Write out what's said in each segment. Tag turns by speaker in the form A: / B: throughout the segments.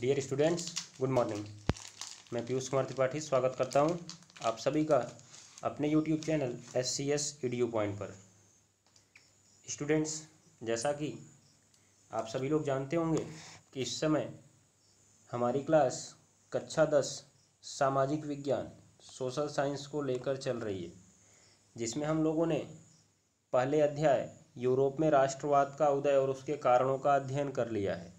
A: dear students good morning मैं पीयूष कुमार त्रिपाठी स्वागत करता हूं आप सभी का अपने YouTube channel S C S E point पर स्टूडेंट्स जैसा कि आप सभी लोग जानते होंगे कि इस समय हमारी क्लास कक्षा दस सामाजिक विज्ञान सोशल साइंस को लेकर चल रही है जिसमें हम लोगों ने पहले अध्याय यूरोप में राष्ट्रवाद का उदय और उसके कारणों का अध्ययन कर लिया है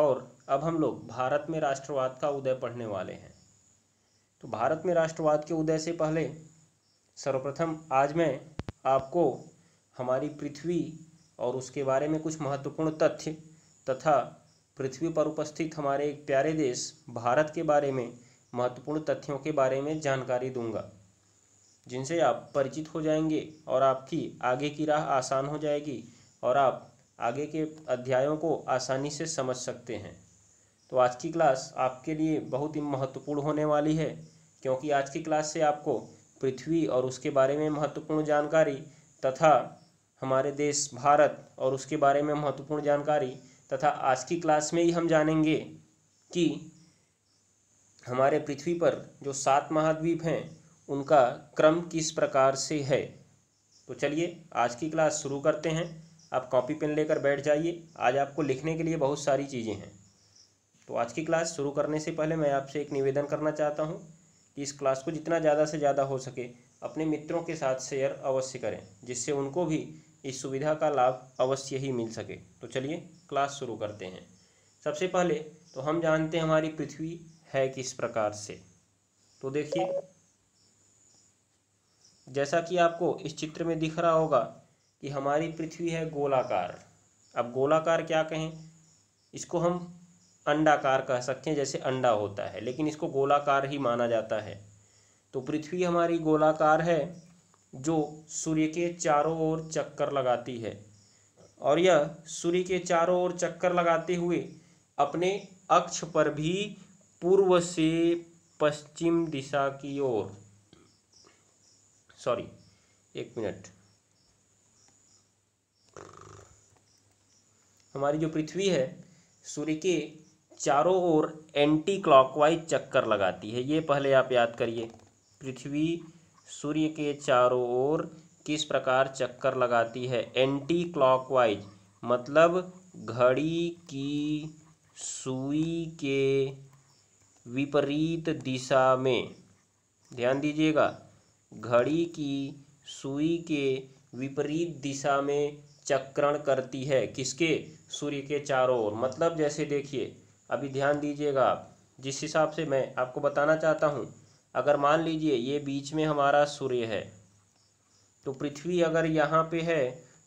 A: और अब हम लोग भारत में राष्ट्रवाद का उदय पढ़ने वाले हैं तो भारत में राष्ट्रवाद के उदय से पहले सर्वप्रथम आज मैं आपको हमारी पृथ्वी और उसके बारे में कुछ महत्वपूर्ण तथ्य तथा पृथ्वी पर उपस्थित हमारे एक प्यारे देश भारत के बारे में महत्वपूर्ण तथ्यों के बारे में जानकारी दूंगा जिनसे आप परिचित हो जाएंगे और आपकी आगे की राह आसान हो जाएगी और आप आगे के अध्यायों को आसानी से समझ सकते हैं तो आज की क्लास आपके लिए बहुत ही महत्वपूर्ण होने वाली है क्योंकि आज की क्लास से आपको पृथ्वी और उसके बारे में महत्वपूर्ण जानकारी तथा हमारे देश भारत और उसके बारे में महत्वपूर्ण जानकारी तथा आज की क्लास में ही हम जानेंगे कि हमारे पृथ्वी पर जो सात महाद्वीप हैं उनका क्रम किस प्रकार से है तो चलिए आज की क्लास शुरू करते हैं आप कॉपी पेन लेकर बैठ जाइए आज आपको लिखने के लिए बहुत सारी चीज़ें हैं तो आज की क्लास शुरू करने से पहले मैं आपसे एक निवेदन करना चाहता हूँ कि इस क्लास को जितना ज़्यादा से ज़्यादा हो सके अपने मित्रों के साथ शेयर अवश्य करें जिससे उनको भी इस सुविधा का लाभ अवश्य ही मिल सके तो चलिए क्लास शुरू करते हैं सबसे पहले तो हम जानते हैं हमारी पृथ्वी है किस प्रकार से तो देखिए जैसा कि आपको इस चित्र में दिख रहा होगा कि हमारी पृथ्वी है गोलाकार अब गोलाकार क्या कहें इसको हम अंडाकार कह सकते हैं जैसे अंडा होता है लेकिन इसको गोलाकार ही माना जाता है तो पृथ्वी हमारी गोलाकार है जो सूर्य के चारों ओर चक्कर लगाती है और यह सूर्य के चारों ओर चक्कर लगाते हुए अपने अक्ष पर भी पूर्व से पश्चिम दिशा की ओर सॉरी एक मिनट हमारी जो पृथ्वी है सूर्य के चारों ओर एंटी क्लॉकवाइज चक्कर लगाती है ये पहले आप याद करिए पृथ्वी सूर्य के चारों ओर किस प्रकार चक्कर लगाती है एंटी क्लॉकवाइज मतलब घड़ी की सुई के विपरीत दिशा में ध्यान दीजिएगा घड़ी की सुई के विपरीत दिशा में चक्रण करती है किसके सूर्य के चारों ओर मतलब जैसे देखिए अभी ध्यान दीजिएगा आप जिस हिसाब से मैं आपको बताना चाहता हूँ अगर मान लीजिए ये बीच में हमारा सूर्य है तो पृथ्वी अगर यहाँ पे है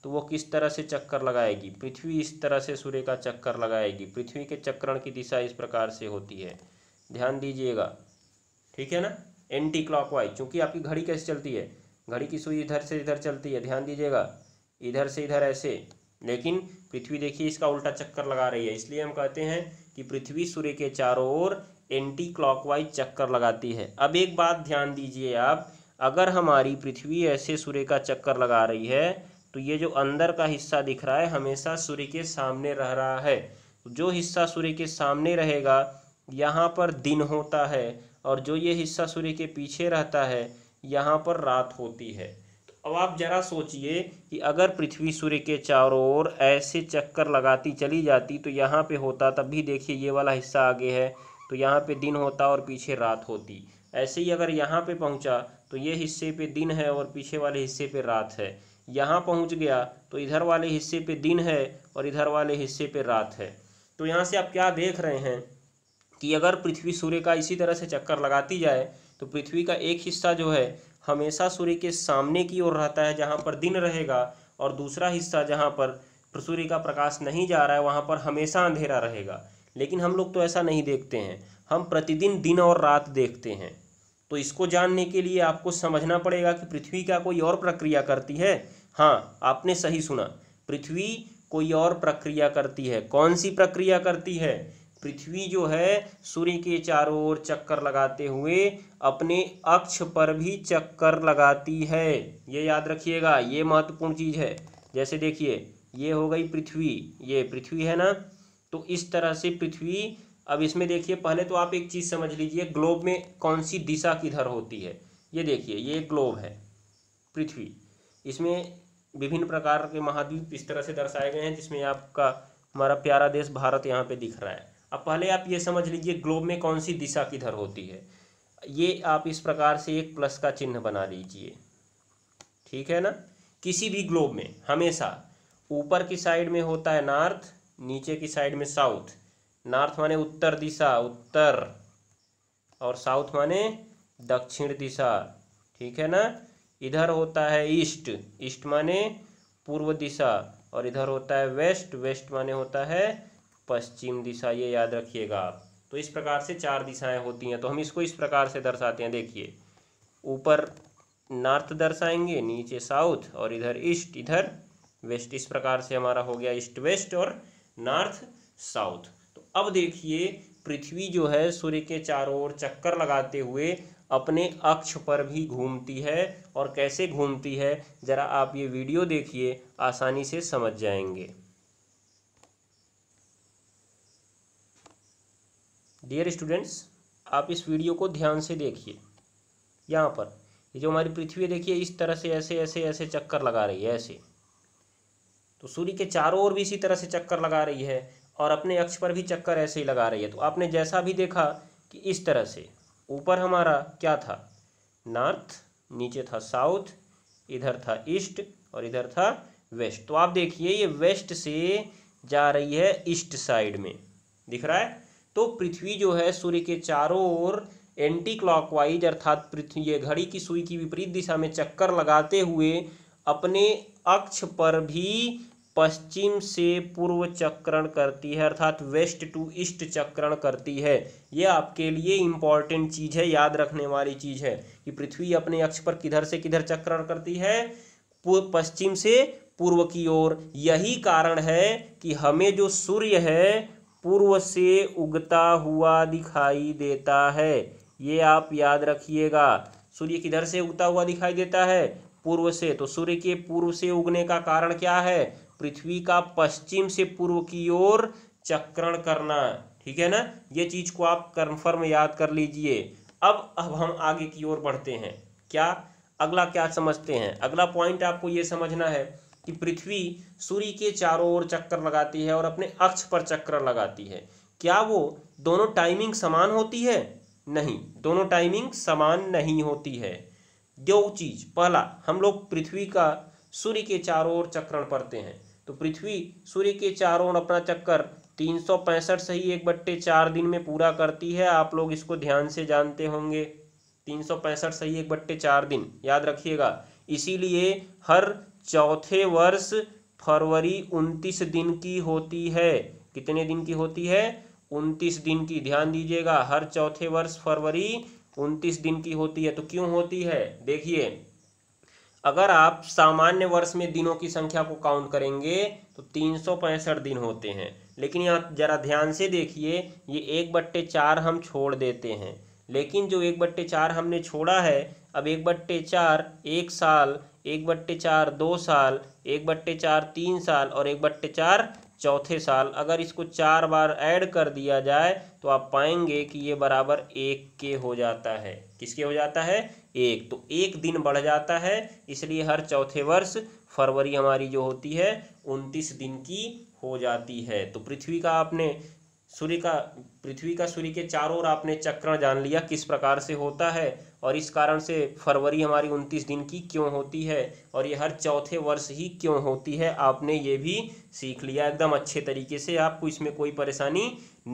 A: तो वो किस तरह से चक्कर लगाएगी पृथ्वी इस तरह से सूर्य का चक्कर लगाएगी पृथ्वी के चक्रण की दिशा इस प्रकार से होती है ध्यान दीजिएगा ठीक है ना एंटी क्लॉकवाइज क्योंकि आपकी घड़ी कैसे चलती है घड़ी की सुई इधर से इधर चलती है ध्यान दीजिएगा इधर से इधर ऐसे लेकिन पृथ्वी देखिए इसका उल्टा चक्कर लगा रही है इसलिए हम कहते हैं कि पृथ्वी सूर्य के चारों ओर एंटी क्लॉकवाइज चक्कर लगाती है अब एक बात ध्यान दीजिए आप अगर हमारी पृथ्वी ऐसे सूर्य का चक्कर लगा रही है तो ये जो अंदर का हिस्सा दिख रहा है हमेशा सूर्य के सामने रह रहा है जो हिस्सा सूर्य के सामने रहेगा यहाँ पर दिन होता है और जो ये हिस्सा सूर्य के पीछे रहता है यहाँ पर रात होती है अब आप जरा सोचिए कि अगर पृथ्वी सूर्य के चारों ओर ऐसे चक्कर लगाती चली जाती तो यहाँ पे होता तब भी देखिए ये वाला हिस्सा आगे है तो यहाँ पे दिन होता और पीछे रात होती ऐसे ही अगर यहाँ पे पहुँचा तो ये हिस्से पे दिन है और पीछे वाले हिस्से पे रात है यहाँ पहुँच गया तो इधर वाले हिस्से पर दिन है और इधर वाले हिस्से पर रात है तो यहाँ से आप क्या देख रहे हैं कि अगर पृथ्वी सूर्य का इसी तरह से चक्कर लगाती जाए तो पृथ्वी का एक हिस्सा जो है हमेशा सूर्य के सामने की ओर रहता है जहाँ पर दिन रहेगा और दूसरा हिस्सा जहाँ पर सूर्य का प्रकाश नहीं जा रहा है वहाँ पर हमेशा अंधेरा रहेगा लेकिन हम लोग तो ऐसा नहीं देखते हैं हम प्रतिदिन दिन और रात देखते हैं तो इसको जानने के लिए आपको समझना पड़ेगा कि पृथ्वी का कोई और प्रक्रिया करती है हाँ आपने सही सुना पृथ्वी कोई और प्रक्रिया करती है कौन सी प्रक्रिया करती है पृथ्वी जो है सूर्य के चारों ओर चक्कर लगाते हुए अपने अक्ष पर भी चक्कर लगाती है ये याद रखिएगा ये महत्वपूर्ण चीज़ है जैसे देखिए ये हो गई पृथ्वी ये पृथ्वी है ना तो इस तरह से पृथ्वी अब इसमें देखिए पहले तो आप एक चीज़ समझ लीजिए ग्लोब में कौन सी दिशा किधर होती है ये देखिए ये ग्लोब है पृथ्वी इसमें विभिन्न प्रकार के महाद्वीप इस तरह से दर्शाए गए हैं जिसमें आपका हमारा प्यारा देश भारत यहाँ पे दिख रहा है अब पहले आप ये समझ लीजिए ग्लोब में कौन सी दिशा किधर होती है ये आप इस प्रकार से एक प्लस का चिन्ह बना लीजिए ठीक है ना किसी भी ग्लोब में हमेशा ऊपर की साइड में होता है नॉर्थ नीचे की साइड में साउथ नॉर्थ माने उत्तर दिशा उत्तर और साउथ माने दक्षिण दिशा ठीक है ना इधर होता है ईस्ट ईस्ट माने पूर्व दिशा और इधर होता है वेस्ट वेस्ट माने होता है पश्चिम दिशा ये याद रखिएगा आप तो इस प्रकार से चार दिशाएं होती हैं तो हम इसको इस प्रकार से दर्शाते हैं देखिए ऊपर नॉर्थ दर्शाएंगे नीचे साउथ और इधर ईस्ट इधर वेस्ट इस प्रकार से हमारा हो गया ईस्ट वेस्ट और नॉर्थ साउथ तो अब देखिए पृथ्वी जो है सूर्य के चारों ओर चक्कर लगाते हुए अपने अक्ष पर भी घूमती है और कैसे घूमती है ज़रा आप ये वीडियो देखिए आसानी से समझ जाएंगे डियर स्टूडेंट्स आप इस वीडियो को ध्यान से देखिए यहाँ पर ये जो हमारी पृथ्वी देखिए इस तरह से ऐसे ऐसे ऐसे चक्कर लगा रही है ऐसे तो सूर्य के चारों ओर भी इसी तरह से चक्कर लगा रही है और अपने अक्ष पर भी चक्कर ऐसे ही लगा रही है तो आपने जैसा भी देखा कि इस तरह से ऊपर हमारा क्या था नॉर्थ नीचे था साउथ इधर था ईस्ट और इधर था वेस्ट तो आप देखिए ये वेस्ट से जा रही है ईस्ट साइड में दिख रहा है तो पृथ्वी जो है सूर्य के चारों ओर एंटी क्लॉकवाइज अर्थात पृथ्वी ये घड़ी की सुई की विपरीत दिशा में चक्कर लगाते हुए अपने अक्ष पर भी पश्चिम से पूर्व चक्रण करती है अर्थात वेस्ट टू ईस्ट चक्रण करती है यह आपके लिए इम्पॉर्टेंट चीज़ है याद रखने वाली चीज़ है कि पृथ्वी अपने अक्ष पर किधर से किधर चक्रण करती है पश्चिम से पूर्व की ओर यही कारण है कि हमें जो सूर्य है पूर्व से उगता हुआ दिखाई देता है ये आप याद रखिएगा सूर्य किधर से उगता हुआ दिखाई देता है पूर्व से तो सूर्य के पूर्व से उगने का कारण क्या है पृथ्वी का पश्चिम से पूर्व की ओर चक्रण करना ठीक है ना ये चीज को आप कन्फर्म याद कर लीजिए अब अब हम आगे की ओर बढ़ते हैं क्या अगला क्या समझते हैं अगला पॉइंट आपको ये समझना है कि पृथ्वी सूर्य के चारों ओर चक्कर लगाती है और अपने अक्ष पर चक्कर लगाती है क्या वो दोनों टाइमिंग समान होती है नहीं दोनों टाइमिंग समान नहीं होती है दो चीज पहला हम लोग पृथ्वी का सूर्य के चारों ओर चक्रण पढ़ते हैं तो पृथ्वी सूर्य के चारों ओर अपना चक्कर तीन सौ पैंसठ से ही एक बट्टे चार दिन में पूरा करती है आप लोग इसको ध्यान से जानते होंगे तीन सौ पैंसठ से ही एक बट्टे चार दिन याद रखिएगा इसीलिए हर चौथे वर्ष फरवरी उनतीस दिन की होती है कितने दिन की होती है उनतीस दिन की ध्यान दीजिएगा हर चौथे वर्ष फरवरी उनतीस दिन की होती है तो क्यों होती है देखिए अगर आप सामान्य वर्ष में दिनों की संख्या को काउंट करेंगे तो तीन दिन होते हैं लेकिन यहाँ जरा ध्यान से देखिए ये एक बट्टे चार हम छोड़ देते हैं लेकिन जो एक बट्टे चार हमने छोड़ा है अब एक बट्टे चार एक साल एक बट्टे चार दो साल एक बट्टे चार तीन साल और एक बट्टे चार चौथे साल अगर इसको चार बार ऐड कर दिया जाए तो आप पाएंगे कि ये बराबर एक के हो जाता है किसके हो जाता है एक तो एक दिन बढ़ जाता है इसलिए हर चौथे वर्ष फरवरी हमारी जो होती है उनतीस दिन की हो जाती है तो पृथ्वी का आपने सूर्य का पृथ्वी का सूर्य के चारों ओर आपने चक्रण जान लिया किस प्रकार से होता है और इस कारण से फरवरी हमारी उनतीस दिन की क्यों होती है और ये हर चौथे वर्ष ही क्यों होती है आपने ये भी सीख लिया एकदम अच्छे तरीके से आपको इसमें कोई परेशानी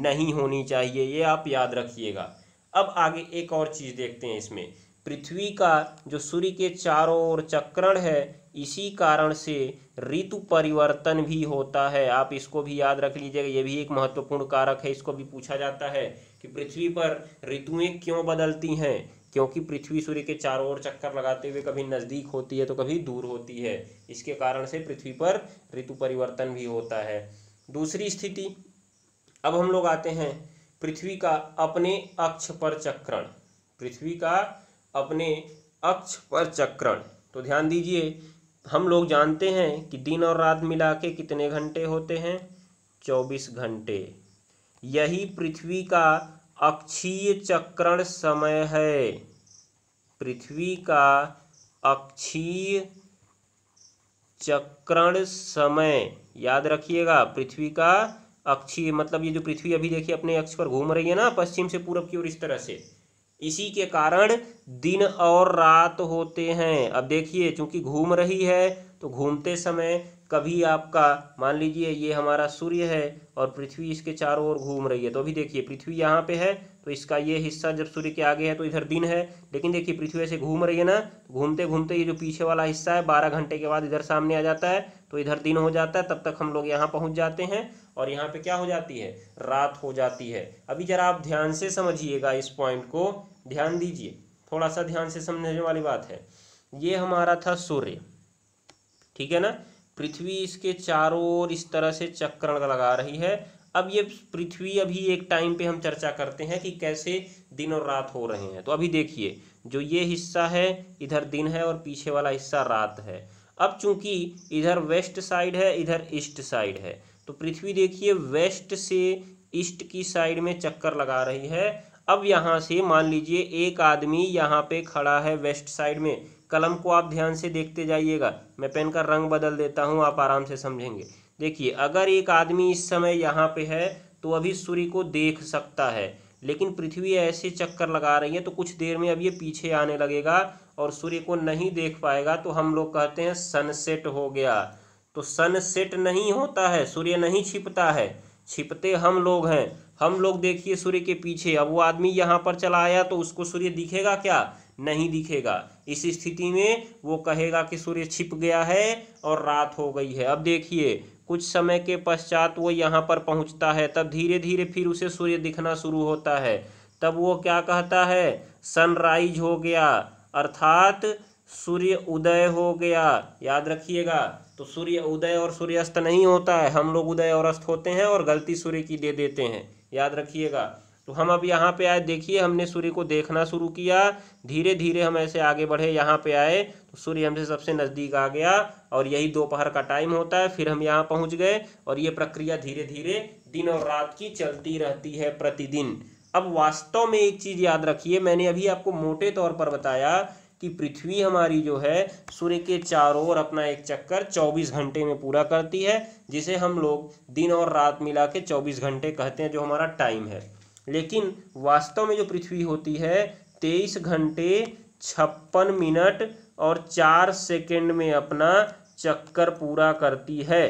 A: नहीं होनी चाहिए ये आप याद रखिएगा अब आगे एक और चीज़ देखते हैं इसमें पृथ्वी का जो सूर्य के चारों ओर चक्रण है इसी कारण से ऋतु परिवर्तन भी होता है आप इसको भी याद रख लीजिएगा ये भी एक महत्वपूर्ण कारक है इसको भी पूछा जाता है कि पृथ्वी पर ऋतुएं क्यों बदलती हैं क्योंकि पृथ्वी सूर्य के चारों ओर चक्कर लगाते हुए कभी नज़दीक होती है तो कभी दूर होती है इसके कारण से पृथ्वी पर ऋतु परिवर्तन भी होता है दूसरी स्थिति अब हम लोग आते हैं पृथ्वी का अपने अक्ष पर चक्रण पृथ्वी का अपने अक्ष पर चक्रण तो ध्यान दीजिए हम लोग जानते हैं कि दिन और रात मिला के कितने घंटे होते हैं चौबीस घंटे यही पृथ्वी का अक्षीय चक्रण समय है पृथ्वी का अक्षीय चक्रण समय याद रखिएगा पृथ्वी का अक्षीय मतलब ये जो पृथ्वी अभी देखिए अपने अक्ष पर घूम रही है ना पश्चिम से पूरब की ओर इस तरह से इसी के कारण दिन और रात होते हैं अब देखिए चूंकि घूम रही है तो घूमते समय कभी आपका मान लीजिए ये हमारा सूर्य है और पृथ्वी इसके चारों ओर घूम रही है तो अभी देखिए पृथ्वी यहाँ पे है तो इसका ये हिस्सा जब सूर्य के आगे है तो इधर दिन है लेकिन देखिए पृथ्वी ऐसे घूम रही है ना तो घूमते घूमते ये जो पीछे वाला हिस्सा है बारह घंटे के बाद इधर सामने आ जाता है तो इधर दिन हो जाता है तब तक हम लोग यहाँ पहुँच जाते हैं और यहाँ पे क्या हो जाती है रात हो जाती है अभी जरा आप ध्यान से समझिएगा इस पॉइंट को ध्यान दीजिए थोड़ा सा ध्यान से समझने वाली बात है ये हमारा था सूर्य ठीक है ना पृथ्वी इसके चारों ओर इस तरह से चक्रण लगा रही है अब ये पृथ्वी अभी एक टाइम पे हम चर्चा करते हैं कि कैसे दिन और रात हो रहे हैं तो अभी देखिए जो ये हिस्सा है इधर दिन है और पीछे वाला हिस्सा रात है अब चूंकि इधर वेस्ट साइड है इधर ईस्ट साइड है तो पृथ्वी देखिए वेस्ट से ईस्ट की साइड में चक्कर लगा रही है अब यहाँ से मान लीजिए एक आदमी यहाँ पे खड़ा है वेस्ट साइड में कलम को आप ध्यान से देखते जाइएगा मैं पेन का रंग बदल देता हूँ आप आराम से समझेंगे देखिए अगर एक आदमी इस समय यहाँ पे है तो अभी सूर्य को देख सकता है लेकिन पृथ्वी ऐसे चक्कर लगा रही है तो कुछ देर में अब ये पीछे आने लगेगा और सूर्य को नहीं देख पाएगा तो हम लोग कहते हैं सनसेट हो गया तो सनसेट नहीं होता है सूर्य नहीं छिपता है छिपते हम लोग हैं हम लोग देखिए सूर्य के पीछे अब वो आदमी यहाँ पर चला आया तो उसको सूर्य दिखेगा क्या नहीं दिखेगा इस स्थिति में वो कहेगा कि सूर्य छिप गया है और रात हो गई है अब देखिए कुछ समय के पश्चात वो यहाँ पर पहुँचता है तब धीरे धीरे फिर उसे सूर्य दिखना शुरू होता है तब वो क्या कहता है सनराइज हो गया अर्थात सूर्य उदय हो गया याद रखिएगा तो सूर्य उदय और सूर्यास्त नहीं होता है हम लोग उदय और अस्त होते हैं और गलती सूर्य की दे देते हैं याद रखिएगा तो हम अब यहाँ पे आए देखिए हमने सूर्य को देखना शुरू किया धीरे धीरे हम ऐसे आगे बढ़े यहाँ पे आए तो सूर्य हमसे सबसे नज़दीक आ गया और यही दोपहर का टाइम होता है फिर हम यहाँ पहुँच गए और ये प्रक्रिया धीरे धीरे दिन और रात की चलती रहती है प्रतिदिन अब वास्तव में एक चीज़ याद रखिए मैंने अभी आपको मोटे तौर पर बताया कि पृथ्वी हमारी जो है सूर्य के चारों ओर अपना एक चक्कर 24 घंटे में पूरा करती है जिसे हम लोग दिन और रात मिला के चौबीस घंटे कहते हैं जो हमारा टाइम है लेकिन वास्तव में जो पृथ्वी होती है तेईस घंटे छप्पन मिनट और चार सेकेंड में अपना चक्कर पूरा करती है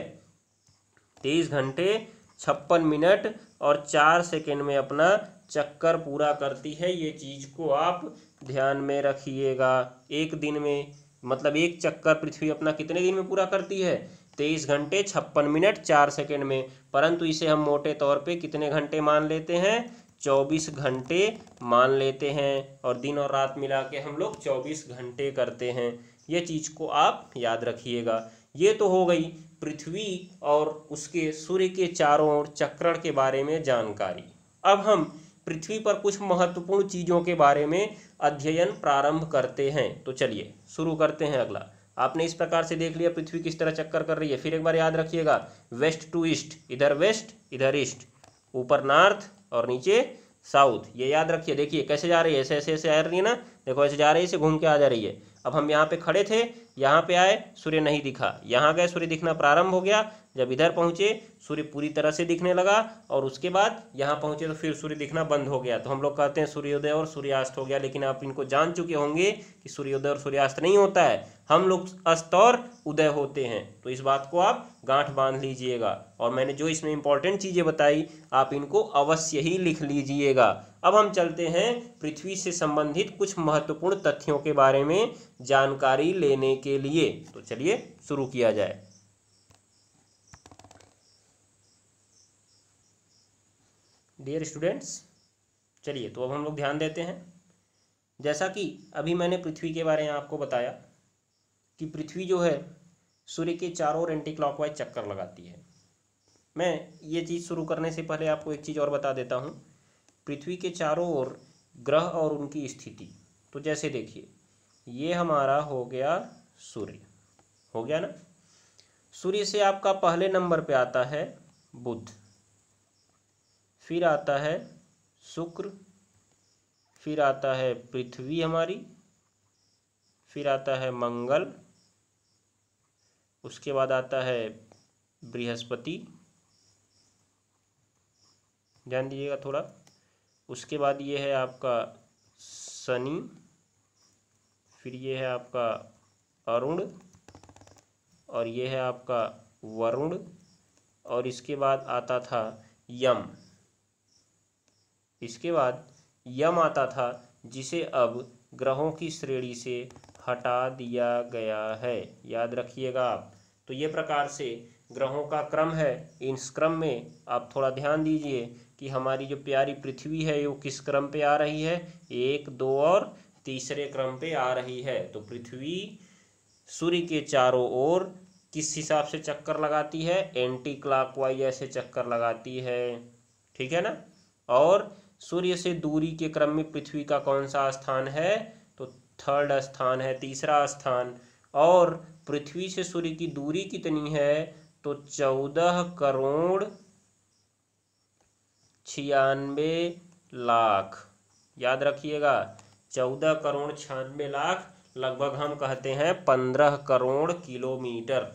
A: तेईस घंटे छप्पन मिनट और चार सेकेंड में अपना चक्कर पूरा करती है ये चीज़ को आप ध्यान में रखिएगा एक दिन में मतलब एक चक्कर पृथ्वी अपना कितने दिन में पूरा करती है तेईस घंटे छप्पन मिनट चार सेकेंड में परंतु इसे हम मोटे तौर पे कितने घंटे मान लेते हैं चौबीस घंटे मान लेते हैं और दिन और रात मिला के हम लोग चौबीस घंटे करते हैं ये चीज़ को आप याद रखिएगा ये तो हो गई पृथ्वी और उसके सूर्य के चारों ओर चक्रण के बारे में जानकारी अब हम पृथ्वी पर कुछ महत्वपूर्ण चीज़ों के बारे में अध्ययन प्रारंभ करते हैं तो चलिए शुरू करते हैं अगला आपने इस प्रकार से देख लिया पृथ्वी किस तरह चक्कर कर रही है फिर एक बार याद रखिएगा वेस्ट टू ईस्ट इधर वेस्ट इधर ईस्ट ऊपर नॉर्थ और नीचे साउथ ये याद रखिए देखिए कैसे जा रही है ऐसे ऐसे ऐसे आ रही है ना देखो ऐसे जा रही है इसे घूम के आ जा रही है अब हम यहाँ पे खड़े थे यहाँ पे आए सूर्य नहीं दिखा यहाँ गए सूर्य दिखना प्रारंभ हो गया जब इधर पहुँचे सूर्य पूरी तरह से दिखने लगा और उसके बाद यहाँ पहुँचे तो फिर सूर्य दिखना बंद हो गया तो हम लोग कहते हैं सूर्योदय और सूर्यास्त हो गया लेकिन आप इनको जान चुके होंगे कि सूर्योदय और सूर्यास्त नहीं होता है हम लोग अस्त और उदय होते हैं तो इस बात को आप गांठ बांध लीजिएगा और मैंने जो इसमें इंपॉर्टेंट चीज़ें बताई आप इनको अवश्य ही लिख लीजिएगा अब हम चलते हैं पृथ्वी से संबंधित कुछ महत्वपूर्ण तथ्यों के बारे में जानकारी लेने के लिए तो चलिए शुरू किया जाए डियर स्टूडेंट्स चलिए तो अब हम लोग ध्यान देते हैं जैसा कि अभी मैंने पृथ्वी के बारे में आपको बताया कि पृथ्वी जो है सूर्य के चारों ओर एंटी क्लॉकवाइज चक्कर लगाती है मैं ये चीज़ शुरू करने से पहले आपको एक चीज़ और बता देता हूँ पृथ्वी के चारों ओर ग्रह और उनकी स्थिति तो जैसे देखिए ये हमारा हो गया सूर्य हो गया ना सूर्य से आपका पहले नंबर पे आता है बुध फिर आता है शुक्र फिर आता है पृथ्वी हमारी फिर आता है मंगल उसके बाद आता है बृहस्पति ध्यान दीजिएगा थोड़ा उसके बाद ये है आपका शनि फिर ये है आपका अरुण और ये है आपका वरुण और इसके बाद आता था यम इसके बाद यम आता था जिसे अब ग्रहों की श्रेणी से हटा दिया गया है याद रखिएगा आप तो ये प्रकार से ग्रहों का क्रम है इन क्रम में आप थोड़ा ध्यान दीजिए कि हमारी जो प्यारी पृथ्वी है वो किस क्रम पे आ रही है एक दो और तीसरे क्रम पे आ रही है तो पृथ्वी सूर्य के चारों ओर किस हिसाब से चक्कर लगाती है एंटी क्लॉकवाइज ऐसे चक्कर लगाती है ठीक है ना और सूर्य से दूरी के क्रम में पृथ्वी का कौन सा स्थान है तो थर्ड स्थान है तीसरा स्थान और पृथ्वी से सूर्य की दूरी कितनी है तो चौदह करोड़ छियानबे लाख याद रखिएगा चौदह करोड़ छियानबे लाख लगभग हम कहते हैं पंद्रह करोड़ किलोमीटर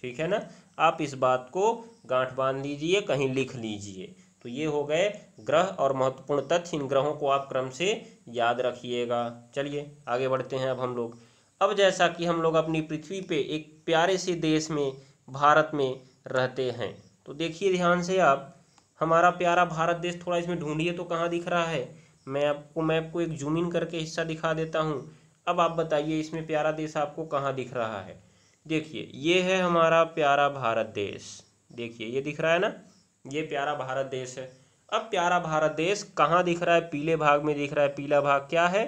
A: ठीक है ना आप इस बात को गांठ बांध दीजिए कहीं लिख लीजिए तो ये हो गए ग्रह और महत्वपूर्ण तथ्य इन ग्रहों को आप क्रम से याद रखिएगा चलिए आगे बढ़ते हैं अब हम लोग अब जैसा कि हम लोग अपनी पृथ्वी पे एक प्यारे से देश में भारत में रहते हैं तो देखिए ध्यान से आप हमारा प्यारा भारत देश थोड़ा इसमें ढूंढिए तो कहाँ दिख रहा है मैं आपको मैप को एक जूम इन करके हिस्सा दिखा देता हूँ अब आप बताइए इसमें प्यारा देश आपको कहाँ दिख रहा है देखिए ये है हमारा प्यारा भारत देश देखिए ये दिख रहा है ना ये प्यारा भारत देश है अब प्यारा भारत देश कहाँ दिख रहा है पीले भाग में दिख रहा है पीला भाग क्या है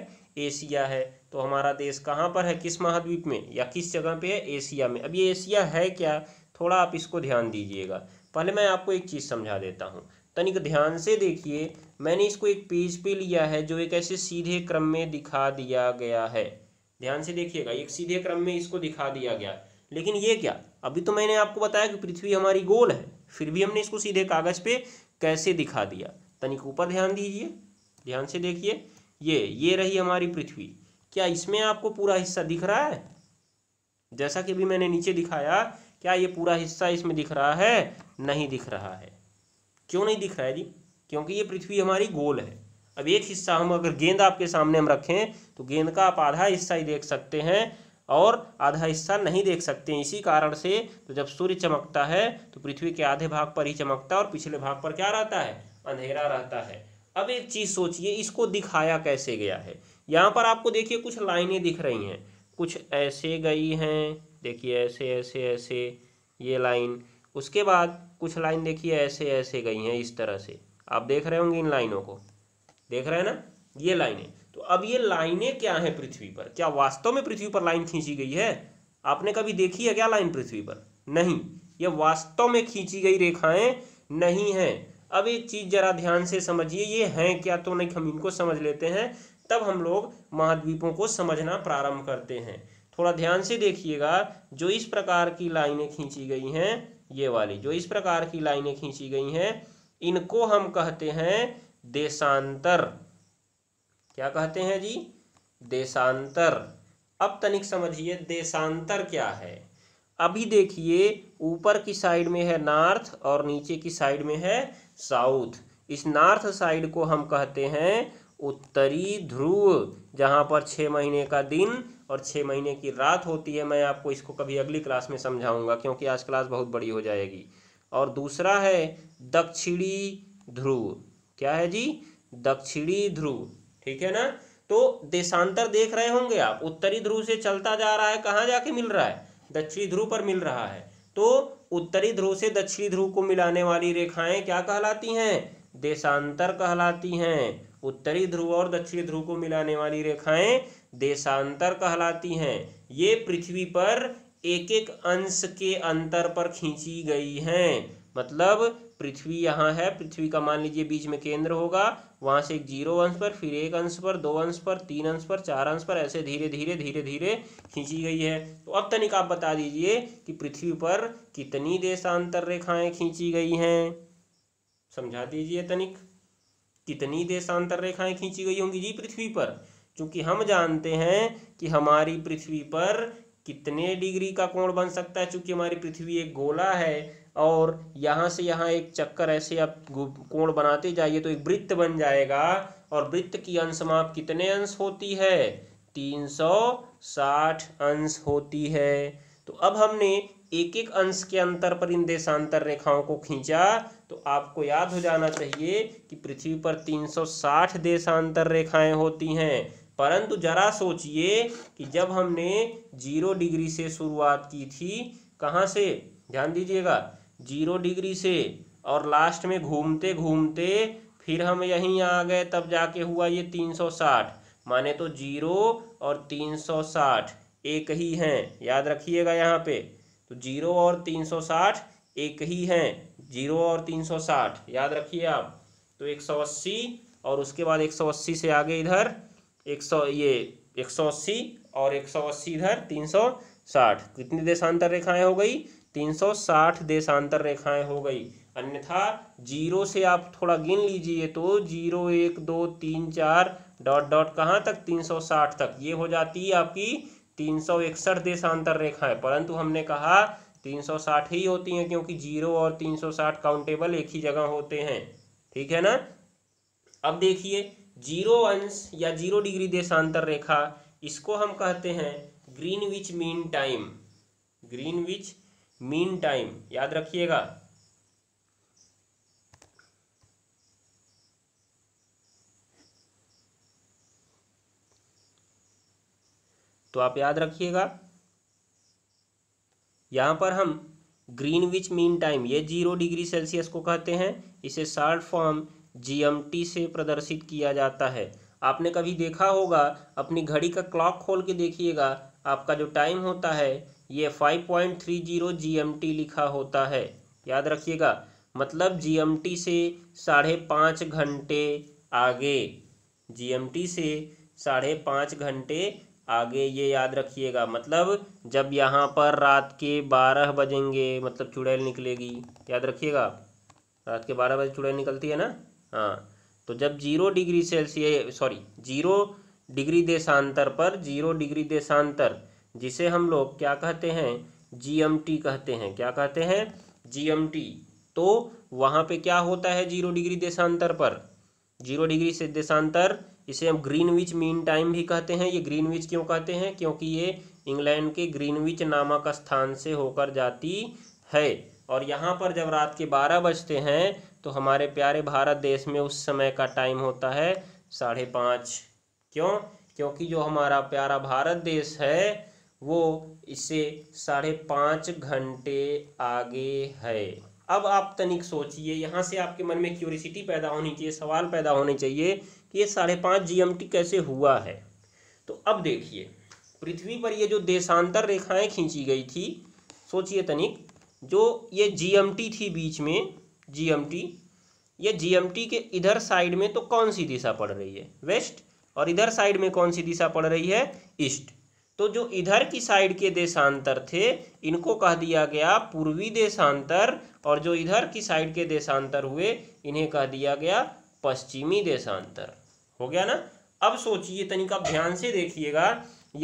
A: एशिया है तो हमारा देश कहाँ पर है किस महाद्वीप में या किस जगह पे है एशिया में अब ये एशिया है क्या थोड़ा आप इसको ध्यान दीजिएगा पहले मैं आपको एक चीज़ समझा देता हूँ तनिक ध्यान से देखिए मैंने इसको एक पेज पे लिया है जो एक ऐसे सीधे क्रम में दिखा दिया गया है ध्यान से देखिएगा एक सीधे क्रम में इसको दिखा दिया गया लेकिन ये क्या अभी तो मैंने आपको बताया कि पृथ्वी हमारी गोल है फिर भी हमने इसको सीधे कागज पे कैसे दिखा दिया तनिक ऊपर ध्यान दीजिए ध्यान से देखिए ये ये रही हमारी पृथ्वी क्या इसमें आपको पूरा हिस्सा दिख रहा है जैसा कि भी मैंने नीचे दिखाया क्या ये पूरा हिस्सा इसमें दिख रहा है नहीं दिख रहा है क्यों नहीं दिख रहा है जी क्योंकि ये पृथ्वी हमारी गोल है अब एक हिस्सा हम अगर गेंद आपके सामने हम रखें तो गेंद का आप आधा हिस्सा ही देख सकते हैं और आधा हिस्सा नहीं देख सकते इसी कारण से तो जब सूर्य चमकता है तो पृथ्वी के आधे भाग पर ही चमकता है और पिछले भाग पर क्या रहता है अंधेरा रहता है अब एक चीज़ सोचिए इसको दिखाया कैसे गया है यहाँ पर आपको देखिए कुछ लाइनें दिख रही हैं कुछ ऐसे गई हैं देखिए ऐसे ऐसे ऐसे ये लाइन उसके बाद कुछ लाइन देखिए ऐसे ऐसे गई हैं इस तरह से आप देख रहे होंगे इन लाइनों को देख रहे हैं ना ये लाइनें तो अब ये लाइनें क्या हैं पृथ्वी पर क्या वास्तव में पृथ्वी पर लाइन खींची गई है आपने कभी देखी है क्या लाइन पृथ्वी पर नहीं ये वास्तव में खींची गई रेखाएं नहीं है अब एक चीज़ जरा ध्यान से समझिए ये हैं क्या तो नहीं हम इनको समझ लेते हैं तब हम लोग महाद्वीपों को समझना प्रारंभ करते हैं थोड़ा ध्यान से देखिएगा जो इस प्रकार की लाइनें खींची गई हैं ये वाली जो इस प्रकार की लाइनें खींची गई हैं इनको हम कहते हैं देशांतर क्या कहते हैं जी देशांतर अब तनिक समझिए देशांतर क्या है अभी देखिए ऊपर की साइड में है नॉर्थ और नीचे की साइड में है साउथ इस नॉर्थ साइड को हम कहते हैं उत्तरी ध्रुव जहाँ पर छः महीने का दिन और छः महीने की रात होती है मैं आपको इसको कभी अगली क्लास में समझाऊंगा क्योंकि आज क्लास बहुत बड़ी हो जाएगी और दूसरा है दक्षिणी ध्रुव क्या है जी दक्षिणी ध्रुव ठीक है ना तो देशांतर देख रहे होंगे आप उत्तरी ध्रुव से चलता जा रहा है कहाँ जाके मिल रहा है दक्षिणी ध्रुव पर मिल रहा है तो उत्तरी ध्रुव से दक्षिणी ध्रुव को मिलाने वाली रेखाएं क्या कहलाती हैं देशांतर कहलाती हैं उत्तरी ध्रुव और दक्षिणी ध्रुव को मिलाने वाली रेखाएं देशांतर कहलाती हैं ये पृथ्वी पर एक एक अंश के अंतर पर खींची गई हैं मतलब पृथ्वी यहाँ है पृथ्वी का मान लीजिए बीच में केंद्र होगा वहाँ से एक जीरो अंश पर फिर एक अंश पर दो अंश पर तीन अंश पर चार अंश पर ऐसे धीरे धीरे धीरे धीरे खींची गई है तो अब तनिक आप बता दीजिए कि पृथ्वी पर कितनी देशांतर रेखाएं खींची गई हैं समझा दीजिए तनिक कितनी देशांतर रेखाएं खींची गई होंगी जी पृथ्वी पर चूंकि हम जानते हैं कि हमारी पृथ्वी पर कितने डिग्री का कोण बन सकता है चूंकि हमारी पृथ्वी एक गोला है और यहाँ से यहाँ एक चक्कर ऐसे आप कोण बनाते जाइए तो एक वृत्त बन जाएगा और वृत्त की अंश माप कितने अंश होती है तीन सौ साठ अंश होती है तो अब हमने एक एक अंश के अंतर पर इन देशांतर रेखाओं को खींचा तो आपको याद हो जाना चाहिए कि पृथ्वी पर 360 देशांतर रेखाएं होती हैं परंतु जरा सोचिए कि जब हमने जीरो डिग्री से शुरुआत की थी कहाँ से ध्यान दीजिएगा जीरो डिग्री से और लास्ट में घूमते घूमते फिर हम यहीं आ गए तब जाके हुआ ये तीन सौ साठ माने तो जीरो और तीन सौ साठ एक ही हैं याद रखिएगा यहाँ पे तो जीरो और तीन सौ साठ एक ही हैं जीरो और तीन सौ साठ याद रखिए आप तो एक सौ अस्सी और उसके बाद एक सौ अस्सी से आगे इधर एक सौ ये एक सौ अस्सी और एक सौ अस्सी इधर तीन सौ साठ कितनी देशांतर रेखाएं हो गई 360 देशांतर रेखाएं हो गई अन्यथा जीरो से आप थोड़ा गिन लीजिए तो जीरो एक दो तीन चार डॉट डॉट कहाँ तक 360 तक ये हो जाती है आपकी तीन सौ इकसठ देशांतर रेखाएं परंतु हमने कहा 360 ही होती हैं क्योंकि जीरो और 360 काउंटेबल एक ही जगह होते हैं ठीक है ना अब देखिए जीरो अंश या जीरो डिग्री देशांतर रेखा इसको हम कहते हैं Greenwich mean time Greenwich mean time याद रखिएगा तो आप याद रखिएगा यहां पर हम ग्रीन विच मीन टाइम ये जीरो डिग्री सेल्सियस को कहते हैं इसे शार्ट फॉर्म जीएमटी से प्रदर्शित किया जाता है आपने कभी देखा होगा अपनी घड़ी का क्लॉक खोल के देखिएगा आपका जो टाइम होता है ये five point three zero G M T लिखा होता है याद रखिएगा मतलब जी एम टी से साढ़े पाँच घंटे आगे जी एम टी से साढ़े पाँच घंटे आगे ये याद रखिएगा मतलब जब यहाँ पर रात के बारह बजेंगे मतलब चुड़ैल निकलेगी याद रखिएगा रात के बारह बजे चुड़ैल निकलती है ना हाँ तो जब zero degree Celsius sorry zero degree देशांतर पर जीरो डिग्री देशांतर जिसे हम लोग क्या कहते हैं जीएमटी कहते हैं क्या कहते हैं जीएमटी तो वहाँ पे क्या होता है जीरो डिग्री देशांतर पर जीरो डिग्री से देशांतर इसे हम ग्रीनविच मीन टाइम भी कहते हैं ये ग्रीनविच क्यों कहते हैं क्योंकि ये इंग्लैंड के ग्रीनविच नामक स्थान से होकर जाती है और यहाँ पर जब रात के बारह बजते हैं तो हमारे प्यारे भारत देश में उस समय का टाइम होता है साढ़े पाँच क्यों क्योंकि जो हमारा प्यारा भारत देश है वो इससे साढ़े पाँच घंटे आगे है अब आप तनिक सोचिए यहाँ से आपके मन में क्यूरिसिटी पैदा होनी चाहिए सवाल पैदा होने चाहिए कि ये साढ़े पाँच जी कैसे हुआ है तो अब देखिए पृथ्वी पर ये जो देशांतर रेखाएं खींची गई थी सोचिए तनिक जो ये जी थी बीच में जीएमटी ये जी के इधर साइड में तो कौन सी दिशा पड़ रही है वेस्ट और इधर साइड में कौन सी दिशा पड़ रही है ईस्ट तो जो इधर की साइड के देशांतर थे इनको कह दिया गया पूर्वी देशांतर और जो इधर की साइड के देशांतर हुए इन्हें कह दिया गया पश्चिमी देशांतर हो गया ना अब सोचिए तनिक आप ध्यान से देखिएगा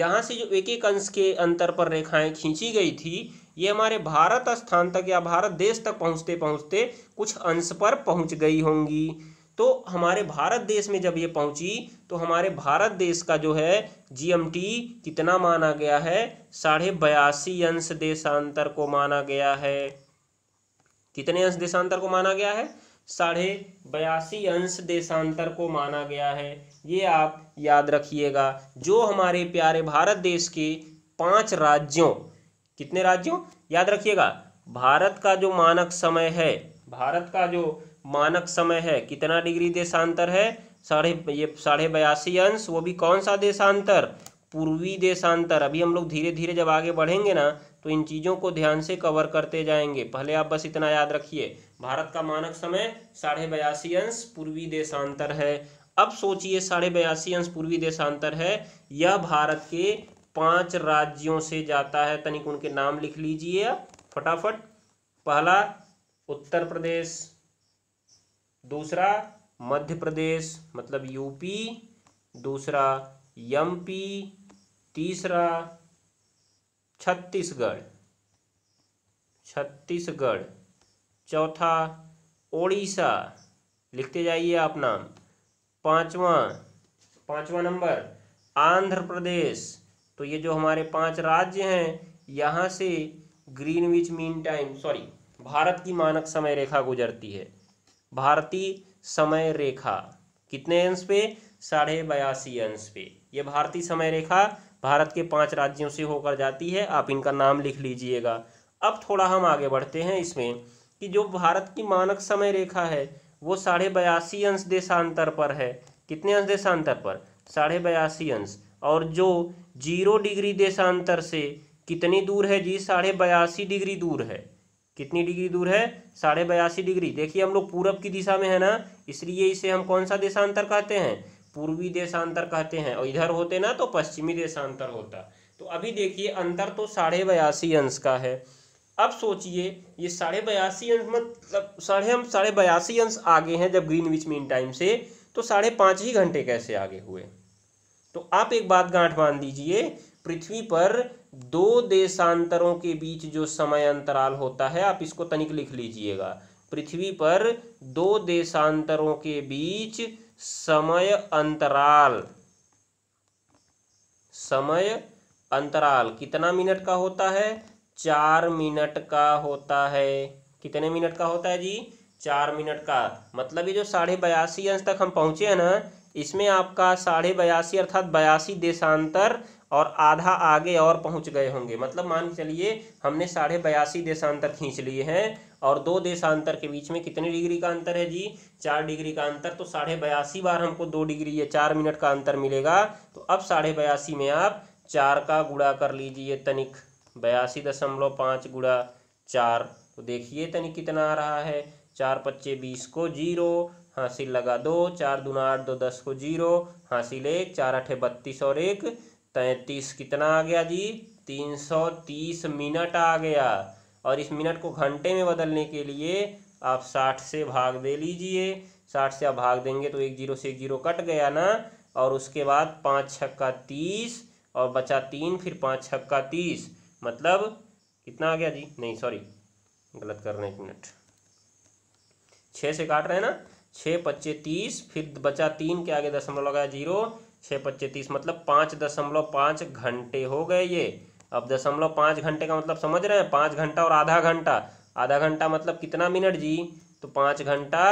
A: यहाँ से जो एक एक अंश के अंतर पर रेखाएं खींची गई थी ये हमारे भारत स्थान तक या भारत देश तक पहुँचते पहुँचते कुछ अंश पर पहुँच गई होंगी तो हमारे भारत देश में जब ये पहुंची तो हमारे भारत देश का जो है जीएमटी कितना माना गया है साढ़े बयासी अंश देशांतर को माना गया है कितने अंश देशांतर को माना गया है साढ़े बयासी अंश देशांतर को माना गया है ये आप याद रखिएगा जो हमारे प्यारे भारत देश के पांच राज्यों कितने राज्यों याद रखिएगा भारत का जो मानक समय है भारत का जो मानक समय है कितना डिग्री देशांतर है साढ़े ये साढ़े बयासी अंश वो भी कौन सा देशांतर पूर्वी देशांतर अभी हम लोग धीरे धीरे जब आगे बढ़ेंगे ना तो इन चीज़ों को ध्यान से कवर करते जाएंगे पहले आप बस इतना याद रखिए भारत का मानक समय साढ़े बयासी अंश पूर्वी देशांतर है अब सोचिए साढ़े बयासी अंश पूर्वी देशांतर है यह भारत के पांच राज्यों से जाता है तनिक उनके नाम लिख लीजिए फटाफट पहला उत्तर प्रदेश दूसरा मध्य प्रदेश मतलब यूपी दूसरा एमपी तीसरा छत्तीसगढ़ छत्तीसगढ़ चौथा ओडिशा लिखते जाइए आप नाम पांचवा पांचवा नंबर आंध्र प्रदेश तो ये जो हमारे पांच राज्य हैं यहाँ से Greenwich mean time sorry Bharat की मानक समय रेखा गुजरती है भारतीय समय रेखा कितने अंश पे साढ़े बयासी अंश पे ये भारतीय समय रेखा भारत के पांच राज्यों से होकर जाती है आप इनका नाम लिख लीजिएगा अब थोड़ा हम आगे बढ़ते हैं इसमें कि जो भारत की मानक समय रेखा है वो साढ़े बयासी अंश देशांतर पर है कितने अंश देशांतर पर साढ़े बयासी अंश और जो जीरो डिग्री देशांतर से कितनी दूर है जी साढ़े बयासी डिग्री दूर है कितनी डिग्री दूर है साढ़े बयासी डिग्री देखिए हम लोग पूरब की दिशा में है ना इसलिए इसे हम कौन सा देशांतर कहते हैं पूर्वी देशांतर कहते हैं और इधर होते ना तो पश्चिमी देशांतर होता तो अभी देखिए अंतर तो साढ़े बयासी अंश का है अब सोचिए ये साढ़े बयासी अंश मतलब साढ़े हम साढ़े बयासी अंश आगे हैं जब ग्रीन विच मीन टाइम से तो साढ़े पाँच ही घंटे कैसे आगे हुए तो आप एक बात गांठ बांध दीजिए पृथ्वी पर दो देशांतरों के बीच जो समय अंतराल होता है आप इसको तनिक लिख लीजिएगा पृथ्वी पर दो देशांतरों के बीच समय अंतराल समय अंतराल कितना मिनट का होता है चार मिनट का होता है कितने मिनट का होता है जी चार मिनट का मतलब ये जो साढ़े बयासी अंश तक हम पहुंचे हैं ना इसमें आपका साढ़े बयासी अर्थात बयासी देशांतर और आधा आगे और पहुंच गए होंगे मतलब मान के चलिए हमने साढ़े बयासी देशांतर खींच लिए हैं और दो देशांतर के बीच में कितने डिग्री का अंतर है जी चार डिग्री का अंतर तो साढ़े बयासी बार हमको दो डिग्री या चार मिनट का अंतर मिलेगा तो अब साढ़े बयासी में आप चार का गुड़ा कर लीजिए तनिक बयासी दशमलव पाँच गुड़ा चार तो देखिए तनिक कितना आ रहा है चार पच्चे बीस को जीरो हासिल लगा दो चार दुना आठ दो दस को जीरो हासिल एक चार अठे बत्तीस और एक तैंतीस कितना आ गया जी तीन सौ तीस मिनट आ गया और इस मिनट को घंटे में बदलने के लिए आप साठ से भाग दे लीजिए साठ से आप भाग देंगे तो एक जीरो से एक जीरो कट गया ना और उसके बाद पाँच छक्का तीस और बचा तीन फिर पाँच छक्का तीस मतलब कितना आ गया जी नहीं सॉरी गलत कर रहे हैं एक मिनट छः से काट रहे हैं ना छः पच्चे तीस फिर बचा तीन के आगे दशमलव लगाया जीरो छः पच्चे तीस मतलब पाँच दशमलव पाँच घंटे हो गए ये अब दशमलव पाँच घंटे का मतलब समझ रहे हैं पाँच घंटा और आधा घंटा आधा घंटा मतलब कितना मिनट जी तो पाँच घंटा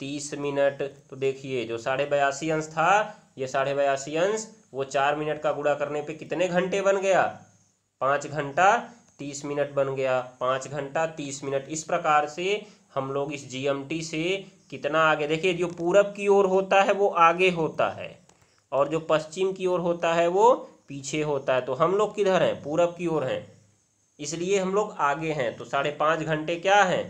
A: तीस मिनट तो देखिए जो साढ़े बयासी अंश था ये साढ़े बयासी अंश वो चार मिनट का गुड़ा करने पे कितने घंटे बन गया पाँच घंटा तीस मिनट बन गया पाँच घंटा तीस मिनट इस प्रकार से हम लोग इस जी से कितना आगे देखिए जो पूरब की ओर होता है वो आगे होता है और जो पश्चिम की ओर होता है वो पीछे होता है तो हम लोग किधर हैं पूरब की ओर हैं इसलिए हम लोग आगे हैं तो साढ़े पाँच घंटे क्या हैं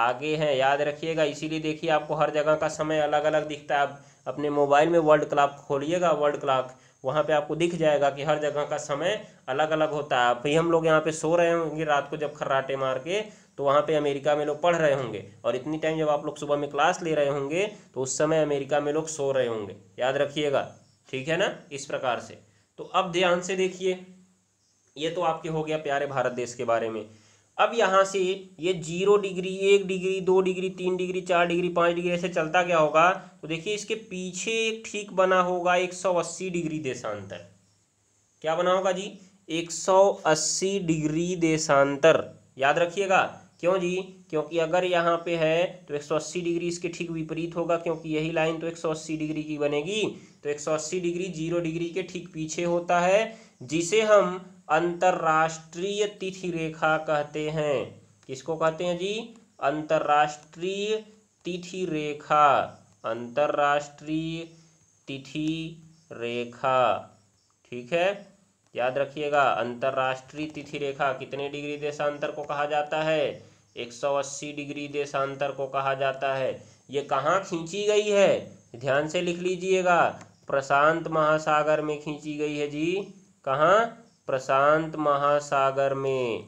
A: आगे हैं याद रखिएगा इसीलिए देखिए आपको हर जगह का समय अलग अलग दिखता है आप अपने मोबाइल में वर्ल्ड क्लॉक खोलिएगा वर्ल्ड क्लॉक वहाँ पे आपको दिख जाएगा कि हर जगह का समय अलग अलग होता है अभी हम लोग यहाँ पे सो रहे होंगे रात को जब खर्राटे मार के तो वहाँ पे अमेरिका में लोग पढ़ रहे होंगे और इतनी टाइम जब आप लोग सुबह में क्लास ले रहे होंगे तो उस समय अमेरिका में लोग सो रहे होंगे याद रखिएगा ठीक है ना इस प्रकार से तो अब ध्यान से देखिए ये तो आपके हो गया प्यारे भारत देश के बारे में अब यहाँ से ये जीरो डिग्री एक डिग्री दो डिग्री तीन डिग्री चार डिग्री पाँच डिग्री ऐसे चलता क्या होगा तो देखिए इसके पीछे एक ठीक बना होगा एक सौ अस्सी डिग्री देशांतर क्या बना होगा जी एक सौ अस्सी डिग्री देशांतर याद रखिएगा क्यों जी क्योंकि अगर यहाँ पे है तो एक सौ अस्सी डिग्री इसके ठीक विपरीत होगा क्योंकि यही लाइन तो एक सौ अस्सी डिग्री की बनेगी तो 180 डिग्री जीरो डिग्री के ठीक पीछे होता है जिसे हम अंतर्राष्ट्रीय तिथि रेखा कहते हैं किसको कहते हैं जी अंतर्राष्ट्रीय तिथि रेखा अंतर्राष्ट्रीय तिथि रेखा ठीक है याद रखिएगा अंतर्राष्ट्रीय तिथि रेखा कितने डिग्री देशांतर को कहा जाता है 180 डिग्री देशांतर को कहा जाता है ये कहाँ खींची गई है ध्यान से लिख लीजिएगा प्रशांत महासागर में खींची गई है जी कहाँ प्रशांत महासागर में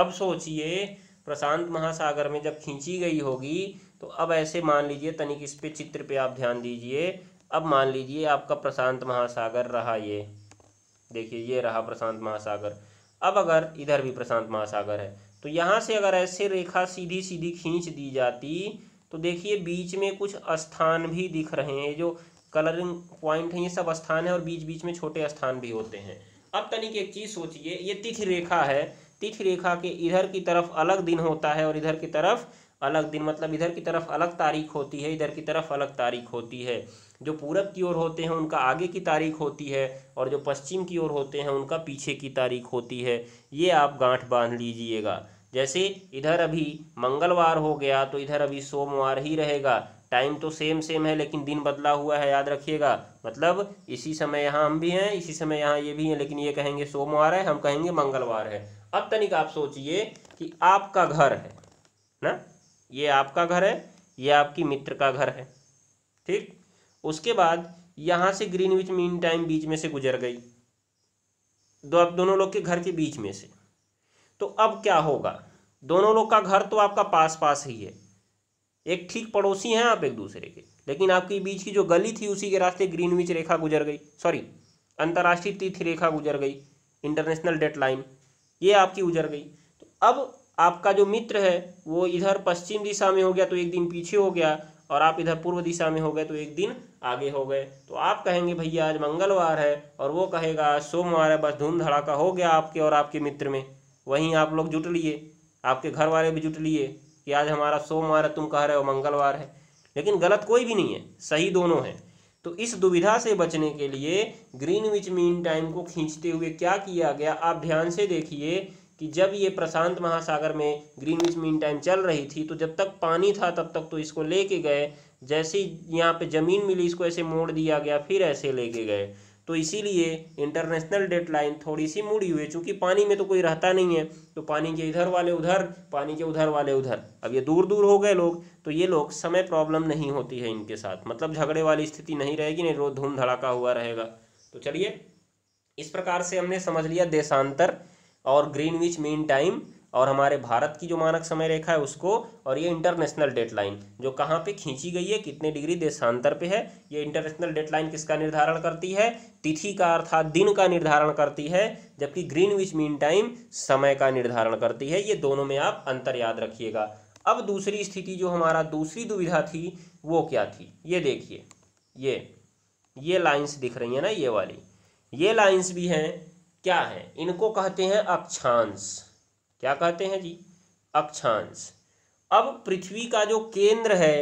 A: अब सोचिए प्रशांत महासागर में जब खींची गई होगी तो अब ऐसे मान लीजिए तनिक इस पे चित्र पे आप ध्यान दीजिए अब मान लीजिए आपका प्रशांत महासागर रहा ये देखिए ये रहा प्रशांत महासागर अब अगर इधर भी प्रशांत महासागर है तो यहाँ से अगर ऐसे रेखा सीधी सीधी खींच दी जाती तो देखिए बीच में कुछ स्थान भी दिख रहे हैं जो कलरिंग पॉइंट हैं ये सब स्थान है और बीच बीच में छोटे स्थान भी होते हैं अब तनिक एक चीज़ सोचिए ये तिथि रेखा है तिथि रेखा के इधर की तरफ अलग दिन होता है और इधर की तरफ अलग दिन मतलब इधर की तरफ अलग तारीख होती है इधर की तरफ अलग तारीख होती है जो पूरब की ओर होते हैं उनका आगे की तारीख होती है और जो पश्चिम की ओर होते हैं उनका पीछे की तारीख होती है ये आप गांठ बांध लीजिएगा जैसे इधर अभी मंगलवार हो गया तो इधर अभी सोमवार ही रहेगा टाइम तो सेम सेम है लेकिन दिन बदला हुआ है याद रखिएगा मतलब इसी समय यहाँ हम भी हैं इसी समय यहाँ ये भी हैं लेकिन ये कहेंगे सोमवार है हम कहेंगे मंगलवार है अब तनिक आप सोचिए कि आपका घर है ना ये आपका घर है ये आपकी मित्र का घर है ठीक उसके बाद यहाँ से ग्रीनविच मीन टाइम बीच में से गुजर गई दो अब दोनों लोग के घर के बीच में से तो अब क्या होगा दोनों लोग का घर तो आपका पास पास ही है एक ठीक पड़ोसी हैं आप एक दूसरे के लेकिन आपके बीच की जो गली थी उसी के रास्ते ग्रीनविच रेखा गुजर गई सॉरी अंतर्राष्ट्रीय तीर्थ रेखा गुजर गई इंटरनेशनल डेट लाइन ये आपकी गुजर गई तो अब आपका जो मित्र है वो इधर पश्चिम दिशा में हो गया तो एक दिन पीछे हो गया और आप इधर पूर्व दिशा में हो गए तो एक दिन आगे हो गए तो आप कहेंगे भैया आज मंगलवार है और वो कहेगा आज सोमवार है बस धूम धड़ाका हो गया आपके और आपके मित्र में वहीं आप लोग जुट लिए आपके घर वाले भी जुट लिए कि आज हमारा सोमवार है तुम कह रहे हो मंगलवार है लेकिन गलत कोई भी नहीं है सही दोनों हैं तो इस दुविधा से बचने के लिए ग्रीनविच मीन टाइम को खींचते हुए क्या किया गया आप ध्यान से देखिए कि जब ये प्रशांत महासागर में ग्रीनविच मीन टाइम चल रही थी तो जब तक पानी था तब तक तो इसको लेके गए जैसे यहाँ पे ज़मीन मिली इसको ऐसे मोड़ दिया गया फिर ऐसे लेके गए तो इसीलिए इंटरनेशनल डेट लाइन थोड़ी सी मुड़ी हुई है चूँकि पानी में तो कोई रहता नहीं है तो पानी के इधर वाले उधर पानी के उधर वाले उधर अब ये दूर दूर हो गए लोग तो ये लोग समय प्रॉब्लम नहीं होती है इनके साथ मतलब झगड़े वाली स्थिति नहीं रहेगी नहीं रोज तो धूम धड़ाका हुआ रहेगा तो चलिए इस प्रकार से हमने समझ लिया देशांतर और ग्रीनविच मीन टाइम और हमारे भारत की जो मानक समय रेखा है उसको और ये इंटरनेशनल डेट लाइन जो कहाँ पे खींची गई है कितने डिग्री देशांतर पे है ये इंटरनेशनल डेट लाइन किसका निर्धारण करती है तिथि का अर्थात दिन का निर्धारण करती है जबकि ग्रीन विच मीन टाइम समय का निर्धारण करती है ये दोनों में आप अंतर याद रखिएगा अब दूसरी स्थिति जो हमारा दूसरी दुविधा थी वो क्या थी ये देखिए ये ये लाइन्स दिख रही है ना ये वाली ये लाइन्स भी हैं क्या है इनको कहते हैं अक्षांश क्या कहते हैं जी अक्षांश अब पृथ्वी का जो केंद्र है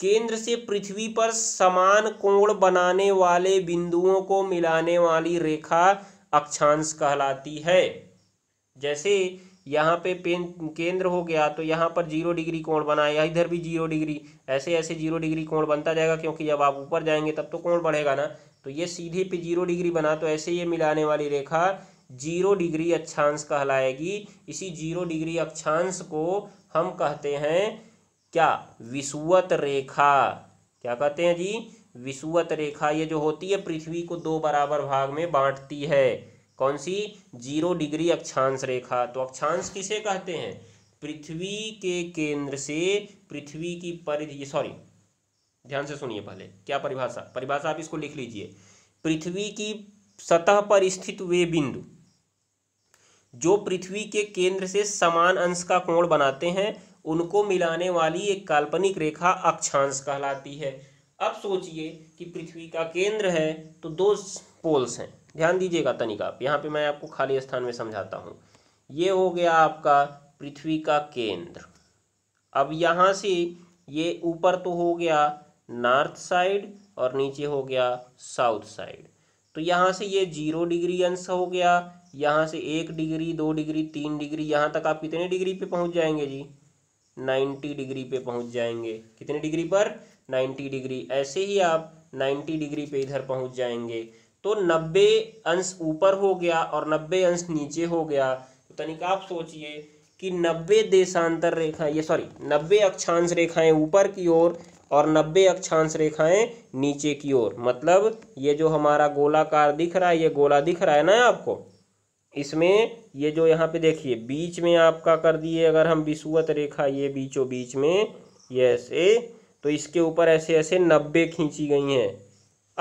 A: केंद्र से पृथ्वी पर समान कोण बनाने वाले बिंदुओं को मिलाने वाली रेखा अक्षांश कहलाती है जैसे यहाँ पे पेन केंद्र हो गया तो यहाँ पर जीरो डिग्री कोण बना या इधर भी जीरो डिग्री ऐसे ऐसे जीरो डिग्री कोण बनता जाएगा क्योंकि जब आप ऊपर जाएंगे तब तो कोण बढ़ेगा ना तो ये सीधे पे जीरो डिग्री बना तो ऐसे ये मिलाने वाली रेखा जीरो डिग्री अक्षांश कहलाएगी इसी जीरो डिग्री अक्षांश को हम कहते हैं क्या विषुवत रेखा क्या कहते हैं जी विषुवत रेखा ये जो होती है पृथ्वी को दो बराबर भाग में बांटती है कौन सी जीरो डिग्री अक्षांश रेखा तो अक्षांश किसे कहते हैं पृथ्वी के केंद्र से पृथ्वी की परिधि सॉरी ध्यान से सुनिए पहले क्या परिभाषा परिभाषा आप इसको लिख लीजिए पृथ्वी की सतह पर स्थित वे बिंदु जो पृथ्वी के केंद्र से समान अंश का कोण बनाते हैं उनको मिलाने वाली एक काल्पनिक रेखा अक्षांश कहलाती है अब सोचिए कि पृथ्वी का केंद्र है तो दो पोल्स हैं ध्यान दीजिएगा तनिका आप यहाँ पे मैं आपको खाली स्थान में समझाता हूँ ये हो गया आपका पृथ्वी का केंद्र अब यहाँ से ये ऊपर तो हो गया नॉर्थ साइड और नीचे हो गया साउथ साइड तो यहाँ से ये जीरो डिग्री अंश हो गया यहाँ से एक डिग्री दो डिग्री तीन डिग्री यहाँ तक आप कितने डिग्री पे पहुँच जाएंगे जी नाइन्टी डिग्री पे पहुँच जाएंगे कितने डिग्री पर नाइन्टी डिग्री ऐसे ही आप नाइन्टी डिग्री पे इधर पहुँच जाएंगे तो नब्बे अंश ऊपर हो गया और नब्बे अंश नीचे हो गया तो तनिक आप सोचिए कि नब्बे देशांतर रेखा ये सॉरी नब्बे अक्षांश रेखाएं ऊपर की ओर और नब्बे अक्षांश रेखाएं नीचे की ओर मतलब ये जो हमारा गोलाकार दिख रहा है ये गोला दिख रहा है ना आपको इसमें ये जो यहाँ पे देखिए बीच में आपका कर दिए अगर हम विसुवत रेखा ये बीचों बीच में ये ऐसे तो इसके ऊपर ऐसे ऐसे नब्बे खींची गई हैं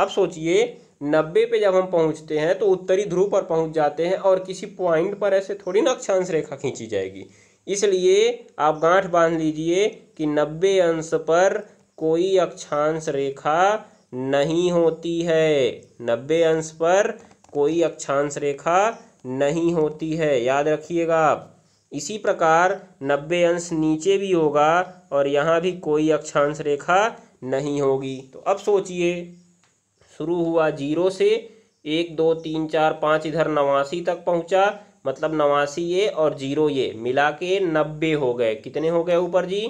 A: अब सोचिए नब्बे पे जब हम पहुँचते हैं तो उत्तरी ध्रुव पर पहुँच जाते हैं और किसी पॉइंट पर ऐसे थोड़ी ना अक्षांश रेखा खींची जाएगी इसलिए आप गांठ बांध लीजिए कि नब्बे अंश पर कोई अक्षांश रेखा नहीं होती है नब्बे अंश पर कोई अक्षांश रेखा नहीं होती है याद रखिएगा आप इसी प्रकार नब्बे अंश नीचे भी होगा और यहाँ भी कोई अक्षांश रेखा नहीं होगी तो अब सोचिए शुरू हुआ जीरो से एक दो तीन चार पाँच इधर नवासी तक पहुँचा मतलब नवासी ये और जीरो ये मिला के नब्बे हो गए कितने हो गए ऊपर जी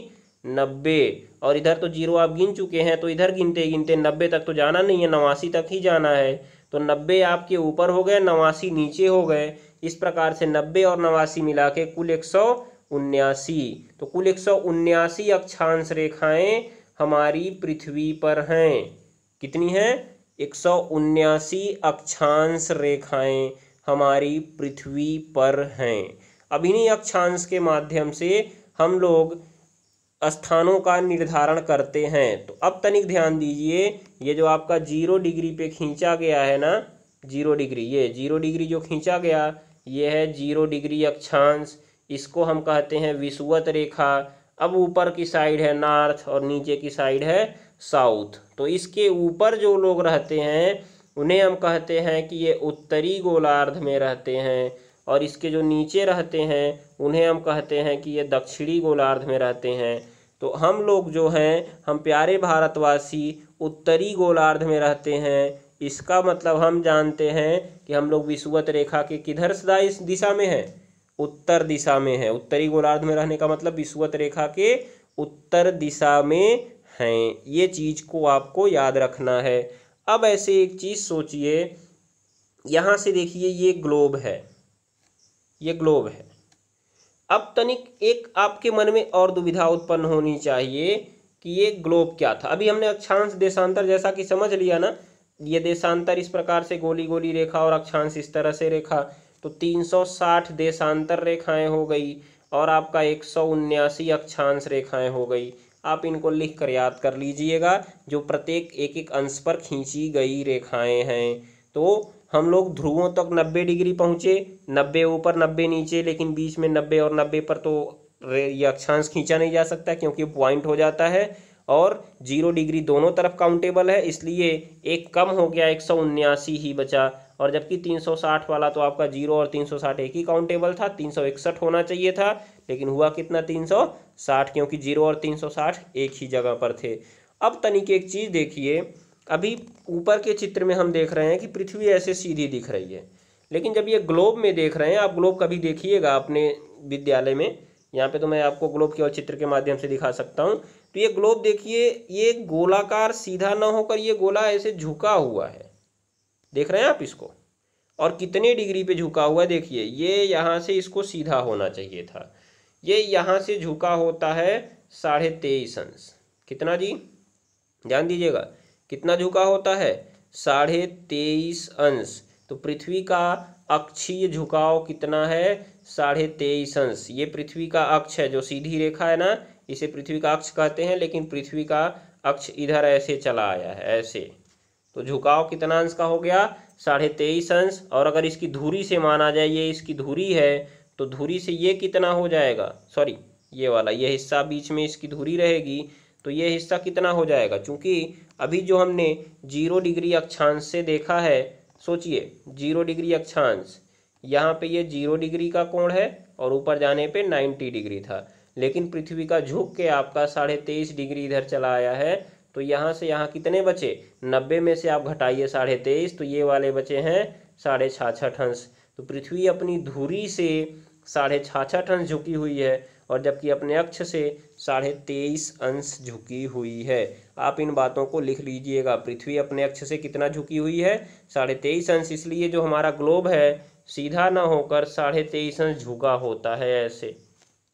A: नब्बे और इधर तो जीरो आप गिन चुके हैं तो इधर गिनते गिनते नब्बे तक तो जाना नहीं है नवासी तक ही जाना है तो नब्बे आपके ऊपर हो गए नवासी नीचे हो गए इस प्रकार से नब्बे और नवासी मिला के कुल एक सौ उन्यासी तो कुल एक सौ उन्यासी अक्षांश रेखाएं हमारी पृथ्वी पर हैं कितनी हैं एक सौ उन्यासी अक्षांश रेखाएं हमारी पृथ्वी पर हैं अब इन्हीं अक्षांश के माध्यम से हम लोग स्थानों का निर्धारण करते हैं तो अब तनिक ध्यान दीजिए ये जो आपका जीरो डिग्री पे खींचा गया है ना जीरो डिग्री ये जीरो डिग्री जो खींचा गया ये है जीरो डिग्री अक्षांश इसको हम कहते हैं विषुवत रेखा अब ऊपर की साइड है नॉर्थ और नीचे की साइड है साउथ तो इसके ऊपर जो लोग रहते हैं उन्हें हम कहते हैं कि ये उत्तरी गोलार्ध में रहते हैं और इसके जो नीचे रहते हैं उन्हें हम कहते हैं कि ये दक्षिणी गोलार्ध में रहते हैं तो हम लोग जो हैं हम प्यारे भारतवासी उत्तरी गोलार्ध में रहते हैं इसका मतलब हम जानते हैं कि हम लोग विषुवत रेखा के किधर सदा इस दिशा में हैं उत्तर दिशा में है उत्तरी गोलार्ध में रहने का मतलब विषुवत रेखा के उत्तर दिशा में हैं ये चीज़ को आपको याद रखना है अब ऐसे एक चीज़ सोचिए यहाँ से देखिए ये ग्लोब है ये ग्लोब है अब तनिक एक आपके मन में और दुविधा उत्पन्न होनी चाहिए कि ये ग्लोब क्या था अभी हमने अक्षांश देशांतर जैसा कि समझ लिया ना ये देशांतर इस प्रकार से गोली गोली रेखा और अक्षांश इस तरह से रेखा तो 360 देशांतर रेखाएं हो गई और आपका एक अक्षांश रेखाएं हो गई आप इनको लिख कर याद कर लीजिएगा जो प्रत्येक एक एक अंश पर खींची गई रेखाएं हैं तो हम लोग ध्रुवों तक 90 डिग्री पहुँचे 90 ऊपर 90 नीचे लेकिन बीच में 90 और 90 पर तो ये अक्षांश खींचा नहीं जा सकता क्योंकि पॉइंट हो जाता है और जीरो डिग्री दोनों तरफ काउंटेबल है इसलिए एक कम हो गया एक सौ उन्यासी ही बचा और जबकि 360 वाला तो आपका जीरो और 360 एक ही काउंटेबल था इकसठ होना चाहिए था लेकिन हुआ कितना 360 क्योंकि जीरो और 360 एक ही जगह पर थे अब तनिक एक चीज़ देखिए अभी ऊपर के चित्र में हम देख रहे हैं कि पृथ्वी ऐसे सीधी दिख रही है लेकिन जब ये ग्लोब में देख रहे हैं आप ग्लोब कभी देखिएगा अपने विद्यालय में यहाँ पे तो मैं आपको ग्लोब केवल चित्र के माध्यम से दिखा सकता हूँ तो ये ग्लोब देखिए ये गोलाकार सीधा ना होकर ये गोला ऐसे झुका हुआ है देख रहे हैं आप इसको और कितने डिग्री पे झुका हुआ है देखिए ये यहाँ से इसको सीधा होना चाहिए था ये यहाँ से झुका होता है साढ़े तेईस अंश कितना जी ध्यान दीजिएगा कितना झुका होता है साढ़े तेईस अंश तो पृथ्वी का अक्षीय झुकाव कितना है साढ़े तेईस अंश ये पृथ्वी का अक्ष है जो सीधी रेखा है ना इसे पृथ्वी का अक्ष कहते हैं लेकिन पृथ्वी का अक्ष इधर ऐसे चला आया है ऐसे तो झुकाव कितना अंश का हो गया साढ़े तेईस अंश और अगर इसकी धूरी से माना जाए ये इसकी धूरी है तो धूरी से ये कितना हो जाएगा सॉरी ये वाला ये हिस्सा बीच में इसकी धूरी रहेगी तो ये हिस्सा कितना हो जाएगा चूंकि अभी जो हमने जीरो डिग्री अक्षांश से देखा है सोचिए जीरो डिग्री अक्षांश यहाँ पे ये जीरो डिग्री का कोण है और ऊपर जाने पे नाइन्टी डिग्री था लेकिन पृथ्वी का झुक के आपका साढ़े तेईस डिग्री इधर चला आया है तो यहाँ से यहाँ कितने बचे नब्बे में से आप घटाइए साढ़े तेईस तो ये वाले बचे हैं साढ़े छाछठ अंश तो पृथ्वी अपनी धुरी से साढ़े छाछठ अंश झुकी हुई है और जबकि अपने अक्ष से साढ़े तेईस अंश झुकी हुई है आप इन बातों को लिख लीजिएगा पृथ्वी अपने अक्ष से कितना झुकी हुई है साढ़े तेईस अंश इसलिए जो हमारा ग्लोब है सीधा ना होकर साढ़े तेईस अंश झुका होता है ऐसे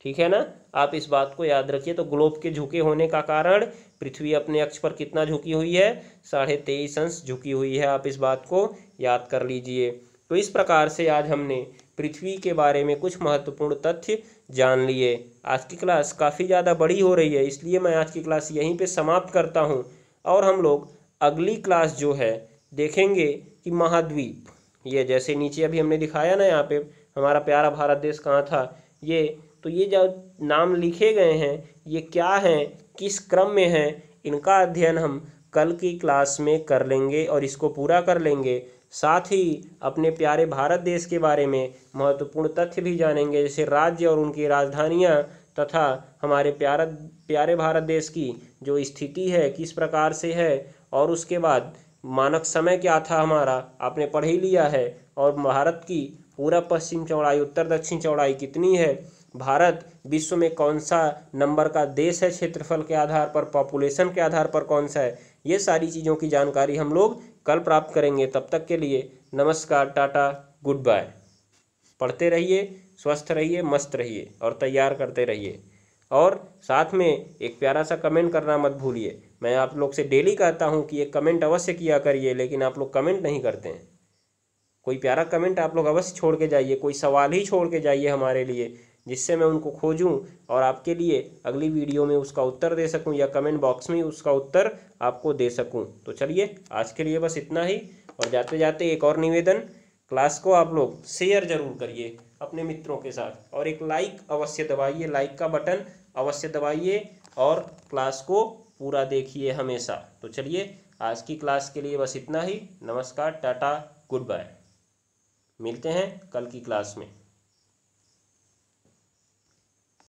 A: ठीक है ना आप इस बात को याद रखिए तो ग्लोब के झुके होने का कारण पृथ्वी अपने अक्ष पर कितना झुकी हुई है साढ़े तेईस अंश झुकी हुई है आप इस बात को याद कर लीजिए तो इस प्रकार से आज हमने पृथ्वी के बारे में कुछ महत्वपूर्ण तथ्य जान लिए आज की क्लास काफ़ी ज़्यादा बड़ी हो रही है इसलिए मैं आज की क्लास यहीं पे समाप्त करता हूँ और हम लोग अगली क्लास जो है देखेंगे कि महाद्वीप ये जैसे नीचे अभी हमने दिखाया ना यहाँ पे हमारा प्यारा भारत देश कहाँ था ये तो ये जो नाम लिखे गए हैं ये क्या हैं किस क्रम में हैं इनका अध्ययन हम कल की क्लास में कर लेंगे और इसको पूरा कर लेंगे साथ ही अपने प्यारे भारत देश के बारे में महत्वपूर्ण तथ्य भी जानेंगे जैसे राज्य और उनकी राजधानियाँ तथा हमारे प्यारा प्यारे भारत देश की जो स्थिति है किस प्रकार से है और उसके बाद मानक समय क्या था हमारा आपने पढ़ ही लिया है और भारत की पूरा पश्चिम चौड़ाई उत्तर दक्षिण चौड़ाई कितनी है भारत विश्व में कौन सा नंबर का देश है क्षेत्रफल के आधार पर पॉपुलेशन के आधार पर कौन सा है ये सारी चीज़ों की जानकारी हम लोग कल प्राप्त करेंगे तब तक के लिए नमस्कार टाटा गुड बाय पढ़ते रहिए स्वस्थ रहिए मस्त रहिए और तैयार करते रहिए और साथ में एक प्यारा सा कमेंट करना मत भूलिए मैं आप लोग से डेली कहता हूँ कि एक कमेंट अवश्य किया करिए लेकिन आप लोग कमेंट नहीं करते हैं कोई प्यारा कमेंट आप लोग अवश्य छोड़ के जाइए कोई सवाल ही छोड़ के जाइए हमारे लिए जिससे मैं उनको खोजूं और आपके लिए अगली वीडियो में उसका उत्तर दे सकूं या कमेंट बॉक्स में उसका उत्तर आपको दे सकूं तो चलिए आज के लिए बस इतना ही और जाते जाते एक और निवेदन क्लास को आप लोग शेयर जरूर करिए अपने मित्रों के साथ और एक लाइक अवश्य दबाइए लाइक का बटन अवश्य दबाइए और क्लास को पूरा देखिए हमेशा तो चलिए आज की क्लास के लिए बस इतना ही नमस्कार टाटा गुड बाय मिलते हैं कल की क्लास में